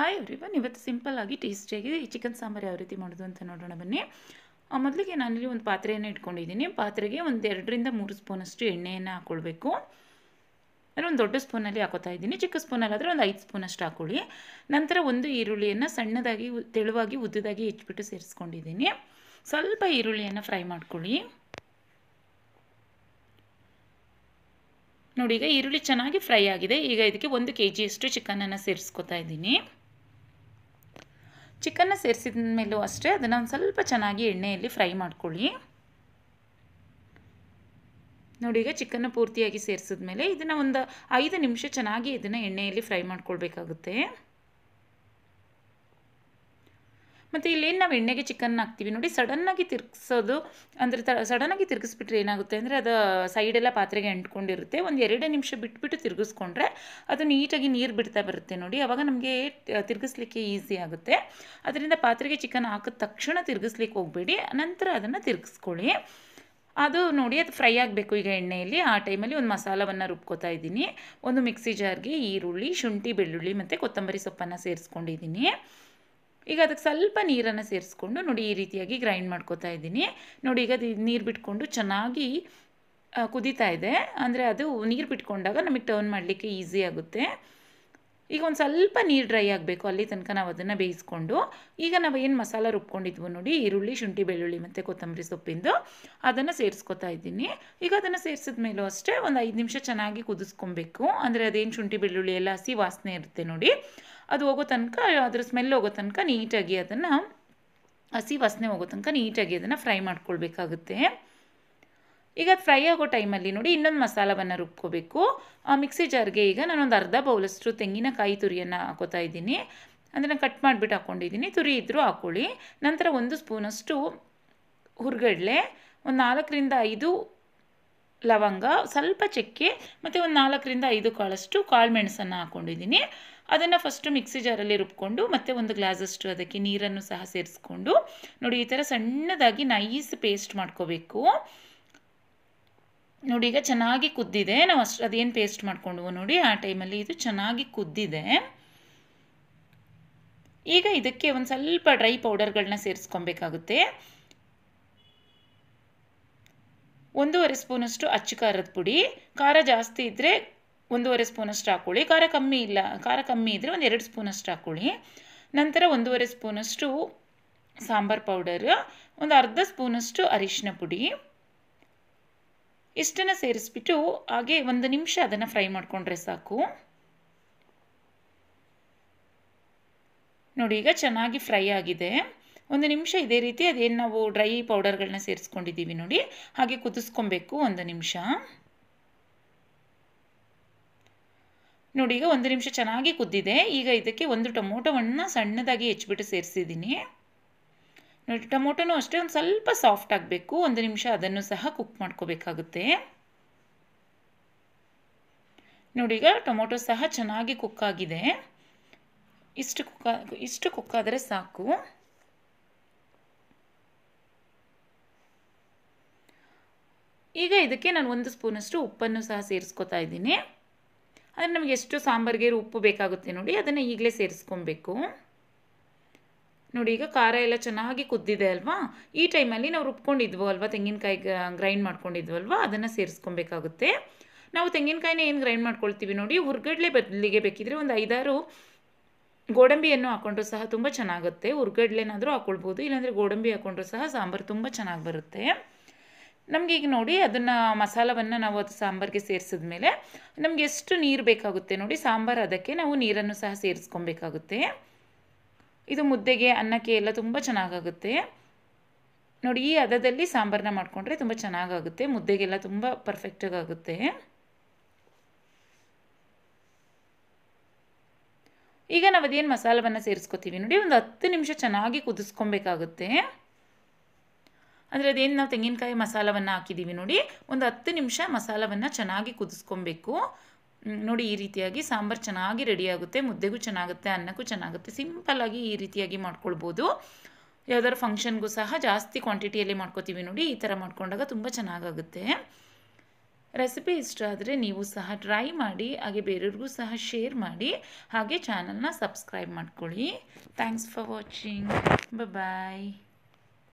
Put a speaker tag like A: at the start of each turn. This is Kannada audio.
A: ಹಾಯ್ ಎವ್ರಿವನ್ ಇವತ್ತು ಸಿಂಪಲ್ಲಾಗಿ ಟೇಸ್ಟಿಯಾಗಿ ಚಿಕನ್ ಸಾಂಬಾರು ಯಾವ ರೀತಿ ಮಾಡೋದು ಅಂತ ನೋಡೋಣ ಬನ್ನಿ ಮೊದಲಿಗೆ ನಾನಿಲ್ಲಿ ಒಂದು ಪಾತ್ರೆಯನ್ನು ಇಟ್ಕೊಂಡಿದ್ದೀನಿ ಪಾತ್ರೆಗೆ ಒಂದು ಎರಡರಿಂದ ಮೂರು ಸ್ಪೂನಷ್ಟು ಎಣ್ಣೆಯನ್ನು ಹಾಕ್ಕೊಳ್ಬೇಕು ಅಂದರೆ ಒಂದು ದೊಡ್ಡ ಸ್ಪೂನಲ್ಲಿ ಹಾಕೋತಾ ಇದ್ದೀನಿ ಚಿಕ್ಕ ಸ್ಪೂನಲ್ಲಾದರೆ ಒಂದು ಐದು ಸ್ಪೂನಷ್ಟು ಹಾಕ್ಕೊಳ್ಳಿ ನಂತರ ಒಂದು ಈರುಳ್ಳಿಯನ್ನು ಸಣ್ಣದಾಗಿ ತೆಳುವಾಗಿ ಉದ್ದದಾಗಿ ಹೆಚ್ಚಿಬಿಟ್ಟು ಸೇರಿಸ್ಕೊಂಡಿದ್ದೀನಿ ಸ್ವಲ್ಪ ಈರುಳ್ಳಿಯನ್ನು ಫ್ರೈ ಮಾಡ್ಕೊಳ್ಳಿ ನೋಡಿ ಈಗ ಈರುಳ್ಳಿ ಚೆನ್ನಾಗಿ ಫ್ರೈ ಆಗಿದೆ ಈಗ ಇದಕ್ಕೆ ಒಂದು ಕೆ ಜಿಯಷ್ಟು ಚಿಕನನ್ನು ಸೇರಿಸ್ಕೊತಾ ಇದ್ದೀನಿ ಚಿಕನ್ನ ಸೇರಿಸಿದ ಮೇಲೂ ಅಷ್ಟೇ ಅದನ್ನು ಒಂದು ಸ್ವಲ್ಪ ಚೆನ್ನಾಗಿ ಎಣ್ಣೆಯಲ್ಲಿ ಫ್ರೈ ಮಾಡ್ಕೊಳ್ಳಿ ನೋಡಿ ಈಗ ಚಿಕನ್ನ ಪೂರ್ತಿಯಾಗಿ ಸೇರಿಸಿದ ಮೇಲೆ ಇದನ್ನು ಒಂದು ಐದು ನಿಮಿಷ ಚೆನ್ನಾಗಿ ಇದನ್ನು ಎಣ್ಣೆಯಲ್ಲಿ ಫ್ರೈ ಮಾಡ್ಕೊಳ್ಬೇಕಾಗುತ್ತೆ ಮತ್ತು ಇಲ್ಲೇನು ನಾವು ಎಣ್ಣೆಗೆ ಚಿಕನ್ ಹಾಕ್ತೀವಿ ನೋಡಿ ಸಡನ್ನಾಗಿ ತಿರುಗಿಸೋದು ಅಂದರೆ ತ ಸಡನ್ನಾಗಿ ತಿರುಗಿಸ್ಬಿಟ್ರೆ ಏನಾಗುತ್ತೆ ಅಂದರೆ ಅದು ಸೈಡೆಲ್ಲ ಪಾತ್ರೆಗೆ ಅಂಟ್ಕೊಂಡಿರುತ್ತೆ ಒಂದು ಎರಡೇ ನಿಮಿಷ ಬಿಟ್ಬಿಟ್ಟು ತಿರುಗಿಸ್ಕೊಂಡ್ರೆ ಅದು ನೀಟಾಗಿ ನೀರು ಬಿಡ್ತಾ ಬರುತ್ತೆ ನೋಡಿ ಅವಾಗ ನಮಗೆ ತಿರುಗಿಸ್ಲಿಕ್ಕೆ ಈಸಿ ಆಗುತ್ತೆ ಅದರಿಂದ ಪಾತ್ರೆಗೆ ಚಿಕನ್ ಹಾಕಿದ ತಕ್ಷಣ ತಿರುಗಿಸ್ಲಿಕ್ಕೆ ಹೋಗಬೇಡಿ ನಂತರ ಅದನ್ನು ತಿರುಗಿಸ್ಕೊಳ್ಳಿ ಅದು ನೋಡಿ ಅದು ಫ್ರೈ ಆಗಬೇಕು ಈಗ ಎಣ್ಣೆಯಲ್ಲಿ ಆ ಟೈಮಲ್ಲಿ ಒಂದು ಮಸಾಲವನ್ನು ರುಬ್ಕೋತಾ ಇದ್ದೀನಿ ಒಂದು ಮಿಕ್ಸಿ ಜಾರ್ಗೆ ಈರುಳ್ಳಿ ಶುಂಠಿ ಬೆಳ್ಳುಳ್ಳಿ ಮತ್ತು ಕೊತ್ತಂಬರಿ ಸೊಪ್ಪನ್ನು ಸೇರಿಸ್ಕೊಂಡಿದ್ದೀನಿ ಈಗ ಅದಕ್ಕೆ ಸ್ವಲ್ಪ ನೀರನ್ನು ಸೇರಿಸ್ಕೊಂಡು ನೋಡಿ ಈ ರೀತಿಯಾಗಿ ಗ್ರೈಂಡ್ ಮಾಡ್ಕೋತಾ ಇದ್ದೀನಿ ನೋಡಿ ಈಗ ಅದು ನೀರು ಬಿಟ್ಕೊಂಡು ಚೆನ್ನಾಗಿ ಕುದೀತಾ ಇದೆ ಅಂದರೆ ಅದು ನೀರು ಬಿಟ್ಕೊಂಡಾಗ ನಮಗೆ ಟರ್ನ್ ಮಾಡಲಿಕ್ಕೆ ಈಸಿ ಆಗುತ್ತೆ ಈಗ ಒಂದು ಸ್ವಲ್ಪ ನೀರು ಡ್ರೈ ಆಗಬೇಕು ಅಲ್ಲಿ ತನಕ ನಾವು ಅದನ್ನು ಬೇಯಿಸ್ಕೊಂಡು ಈಗ ನಾವು ಏನು ಮಸಾಲ ರುಬ್ಕೊಂಡಿದ್ವು ನೋಡಿ ಈರುಳ್ಳಿ ಶುಂಠಿ ಬೆಳ್ಳುಳ್ಳಿ ಮತ್ತು ಕೊತ್ತಂಬರಿ ಸೊಪ್ಪಿಂದು ಅದನ್ನು ಸೇರಿಸ್ಕೊತಾ ಇದ್ದೀನಿ ಈಗ ಅದನ್ನು ಸೇರಿಸಿದ ಮೇಲೂ ಅಷ್ಟೇ ಒಂದು ಐದು ನಿಮಿಷ ಚೆನ್ನಾಗಿ ಕುದಿಸ್ಕೊಬೇಕು ಅಂದರೆ ಅದೇನು ಶುಂಠಿ ಬೆಳ್ಳುಳ್ಳಿ ಎಲ್ಲ ಹಸಿ ವಾಸನೆ ಇರುತ್ತೆ ನೋಡಿ ಅದು ಹೋಗೋ ತನಕ ಅದರ ಸ್ಮೆಲ್ ಹೋಗೋ ತನಕ ನೀಟಾಗಿ ಅದನ್ನು ಹಸಿ ವಾಸನೆ ಹೋಗೋ ತನಕ ನೀಟಾಗಿ ಅದನ್ನು ಫ್ರೈ ಮಾಡ್ಕೊಳ್ಬೇಕಾಗುತ್ತೆ ಈಗ ಅದು ಫ್ರೈ ಆಗೋ ಟೈಮಲ್ಲಿ ನೋಡಿ ಇನ್ನೊಂದು ಮಸಾಲವನ್ನು ರುಬ್ಕೋಬೇಕು ಮಿಕ್ಸಿ ಜಾರ್ಗೆ ಈಗ ನಾನೊಂದು ಅರ್ಧ ಬೌಲಷ್ಟು ತೆಂಗಿನಕಾಯಿ ತುರಿಯನ್ನು ಹಾಕೋತಾ ಇದ್ದೀನಿ ಅದನ್ನು ಕಟ್ ಮಾಡಿಬಿಟ್ಟು ಹಾಕ್ಕೊಂಡಿದ್ದೀನಿ ತುರಿ ಇದ್ದರೂ ಹಾಕ್ಕೊಳ್ಳಿ ನಂತರ ಒಂದು ಸ್ಪೂನಷ್ಟು ಹುರ್ಗಡ್ಲೆ ಒಂದು ನಾಲ್ಕರಿಂದ ಐದು ಲವಂಗ ಸ್ವಲ್ಪ ಚಕ್ಕೆ ಮತ್ತು ಒಂದು ನಾಲ್ಕರಿಂದ ಐದು ಕಾಳಷ್ಟು ಕಾಳು ಮೆಣಸನ್ನು ಹಾಕ್ಕೊಂಡಿದ್ದೀನಿ ಅದನ್ನು ಫಸ್ಟು ಮಿಕ್ಸಿ ಜಾರಲ್ಲಿ ರುಬ್ಕೊಂಡು ಮತ್ತೆ ಒಂದು ಗ್ಲಾಸಷ್ಟು ಅದಕ್ಕೆ ನೀರನ್ನು ಸಹ ಸೇರಿಸ್ಕೊಂಡು ನೋಡಿ ಈ ಥರ ಸಣ್ಣದಾಗಿ ನೈಸ್ ಪೇಸ್ಟ್ ಮಾಡ್ಕೋಬೇಕು ನೋಡಿ ಈಗ ಚೆನ್ನಾಗಿ ಕುದ್ದಿದೆ ನಾವು ಅಷ್ಟು ಅದೇನು ಪೇಸ್ಟ್ ಮಾಡ್ಕೊಂಡು ನೋಡಿ ಆ ಟೈಮಲ್ಲಿ ಇದು ಚೆನ್ನಾಗಿ ಕುದ್ದಿದೆ ಈಗ ಇದಕ್ಕೆ ಒಂದು ಸ್ವಲ್ಪ ಡ್ರೈ ಪೌಡರ್ಗಳನ್ನ ಸೇರಿಸ್ಕೊಬೇಕಾಗುತ್ತೆ ಒಂದೂವರೆ ಸ್ಪೂನಷ್ಟು ಅಚ್ಚು ಖಾರದ ಪುಡಿ ಖಾರ ಜಾಸ್ತಿ ಇದ್ದರೆ ಒಂದೂವರೆ ಸ್ಪೂನಷ್ಟು ಹಾಕ್ಕೊಳ್ಳಿ ಖಾರ ಕಮ್ಮಿ ಇಲ್ಲ ಖಾರ ಕಮ್ಮಿ ಇದ್ದರೆ ಒಂದು ಎರಡು ಸ್ಪೂನಷ್ಟು ಹಾಕ್ಕೊಳ್ಳಿ ನಂತರ ಒಂದೂವರೆ ಸ್ಪೂನಷ್ಟು ಸಾಂಬಾರು ಪೌಡರ್ ಒಂದು ಅರ್ಧ ಸ್ಪೂನಷ್ಟು ಅರಿಶಿನ ಪುಡಿ ಇಷ್ಟನ್ನು ಸೇರಿಸ್ಬಿಟ್ಟು ಹಾಗೆ ಒಂದು ನಿಮಿಷ ಅದನ್ನು ಫ್ರೈ ಮಾಡಿಕೊಂಡ್ರೆ ಸಾಕು ನೋಡಿ ಈಗ ಚೆನ್ನಾಗಿ ಫ್ರೈ ಆಗಿದೆ ಒಂದು ನಿಮಿಷ ಇದೇ ರೀತಿ ಅದೇನು ನಾವು ಡ್ರೈ ಪೌಡರ್ಗಳನ್ನ ಸೇರಿಸ್ಕೊಂಡಿದ್ದೀವಿ ನೋಡಿ ಹಾಗೆ ಕುದಿಸ್ಕೊಬೇಕು ಒಂದು ನಿಮಿಷ ನೋಡಿ ಈಗ ಒಂದು ನಿಮಿಷ ಚೆನ್ನಾಗಿ ಕುದ್ದಿದೆ ಈಗ ಇದಕ್ಕೆ ಒಂದು ಟೊಮೊಟೊವನ್ನು ಸಣ್ಣದಾಗಿ ಹೆಚ್ಚಿಬಿಟ್ಟು ಸೇರಿಸಿದ್ದೀನಿ ನೋಡಿ ಟೊಮೊಟೊನೂ ಅಷ್ಟೇ ಒಂದು ಸ್ವಲ್ಪ ಸಾಫ್ಟ್ ಆಗಬೇಕು ಒಂದು ನಿಮಿಷ ಅದನ್ನು ಸಹ ಕುಕ್ ಮಾಡ್ಕೋಬೇಕಾಗುತ್ತೆ ನೋಡಿ ಈಗ ಟೊಮೊಟೊ ಸಹ ಚೆನ್ನಾಗಿ ಕುಕ್ ಆಗಿದೆ ಇಷ್ಟು ಕುಕ್ ಇಷ್ಟು ಕುಕ್ ಸಾಕು ಈಗ ಇದಕ್ಕೆ ನಾನು ಒಂದು ಸ್ಪೂನಷ್ಟು ಉಪ್ಪನ್ನು ಸಹ ಸೇರಿಸ್ಕೊತಾ ಇದ್ದೀನಿ ಆದರೆ ನಮಗೆ ಎಷ್ಟು ಸಾಂಬಾರಿಗೆ ಉಪ್ಪು ಬೇಕಾಗುತ್ತೆ ನೋಡಿ ಅದನ್ನು ಈಗಲೇ ಸೇರಿಸ್ಕೊಬೇಕು ನೋಡಿ ಈಗ ಖಾರ ಎಲ್ಲ ಚೆನ್ನಾಗಿ ಕುದ್ದಿದೆ ಅಲ್ವಾ ಈ ಟೈಮಲ್ಲಿ ನಾವು ರುಬ್ಕೊಂಡಿದ್ವು ಅಲ್ವಾ ತೆಂಗಿನಕಾಯಿ ಗ್ರೈಂಡ್ ಅಲ್ವಾ ಅದನ್ನು ಸೇರಿಸ್ಕೊಬೇಕಾಗುತ್ತೆ ನಾವು ತೆಂಗಿನಕಾಯಿನ ಏನು ಗ್ರೈಂಡ್ ಮಾಡ್ಕೊಳ್ತೀವಿ ನೋಡಿ ಹುರ್ಗಡ್ಲೆ ಬದಲಿಗೆ ಬೇಕಿದ್ರೆ ಒಂದು ಐದಾರು ಗೋಡಂಬಿಯನ್ನು ಹಾಕೊಂಡ್ರೂ ಸಹ ತುಂಬ ಚೆನ್ನಾಗುತ್ತೆ ಹುರ್ಗಡ್ಲೆನಾದರೂ ಹಾಕ್ಕೊಳ್ಬೋದು ಇಲ್ಲಾಂದರೆ ಗೋಡಂಬಿ ಹಾಕ್ಕೊಂಡ್ರೂ ಸಹ ಸಾಂಬಾರು ತುಂಬ ಚೆನ್ನಾಗಿ ಬರುತ್ತೆ ಈಗ ನೋಡಿ ಅದನ್ನು ಮಸಾಲವನ್ನು ನಾವು ಅದು ಸಾಂಬಾರಿಗೆ ಸೇರಿಸಿದ ಮೇಲೆ ನಮಗೆ ಎಷ್ಟು ನೀರು ಬೇಕಾಗುತ್ತೆ ನೋಡಿ ಸಾಂಬಾರು ಅದಕ್ಕೆ ನಾವು ನೀರನ್ನು ಸಹ ಸೇರಿಸ್ಕೊಬೇಕಾಗುತ್ತೆ ಇದು ಮುದ್ದೆಗೆ ಅನ್ನಕ್ಕೆ ಎಲ್ಲ ತುಂಬ ಚೆನ್ನಾಗಾಗುತ್ತೆ ನೋಡಿ ಈ ಹದದಲ್ಲಿ ಸಾಂಬಾರನ್ನ ಮಾಡಿಕೊಂಡ್ರೆ ತುಂಬ ಚೆನ್ನಾಗಾಗುತ್ತೆ ಮುದ್ದೆಗೆಲ್ಲ ತುಂಬ ಪರ್ಫೆಕ್ಟಾಗುತ್ತೆ ಈಗ ನಾವು ಅದೇನು ಮಸಾಲವನ್ನು ಸೇರಿಸ್ಕೋತೀವಿ ನೋಡಿ ಒಂದು ಹತ್ತು ನಿಮಿಷ ಚೆನ್ನಾಗಿ ಕುದಿಸ್ಕೊಬೇಕಾಗುತ್ತೆ ಅಂದರೆ ಅದೇನು ನಾವು ತೆಂಗಿನಕಾಯಿ ಮಸಾಲವನ್ನು ಹಾಕಿದ್ದೀವಿ ನೋಡಿ ಒಂದು ಹತ್ತು ನಿಮಿಷ ಮಸಾಲವನ್ನು ಚೆನ್ನಾಗಿ ಕುದಿಸ್ಕೊಬೇಕು ನೋಡಿ ಈ ರೀತಿಯಾಗಿ ಸಾಂಬಾರು ಚೆನ್ನಾಗಿ ರೆಡಿಯಾಗುತ್ತೆ ಮುದ್ದೆಗೂ ಚೆನ್ನಾಗುತ್ತೆ ಅನ್ನಕ್ಕೂ ಚೆನ್ನಾಗುತ್ತೆ ಸಿಂಪಲ್ಲಾಗಿ ಈ ರೀತಿಯಾಗಿ ಮಾಡ್ಕೊಳ್ಬೋದು ಯಾವ್ದಾದ್ರು ಫಂಕ್ಷನ್ಗೂ ಸಹ ಜಾಸ್ತಿ ಕ್ವಾಂಟಿಟಿಯಲ್ಲಿ ಮಾಡ್ಕೋತೀವಿ ನೋಡಿ ಈ ಥರ ಮಾಡ್ಕೊಂಡಾಗ ತುಂಬ ಚೆನ್ನಾಗಾಗುತ್ತೆ ರೆಸಿಪಿ ಇಷ್ಟ ಆದರೆ ನೀವು ಸಹ ಟ್ರೈ ಮಾಡಿ ಹಾಗೆ ಬೇರೆಯವ್ರಿಗೂ ಸಹ ಶೇರ್ ಮಾಡಿ ಹಾಗೆ ಚಾನಲ್ನ ಸಬ್ಸ್ಕ್ರೈಬ್ ಮಾಡ್ಕೊಳ್ಳಿ ಥ್ಯಾಂಕ್ಸ್ ಫಾರ್ ವಾಚಿಂಗ್ ಬಾಯ್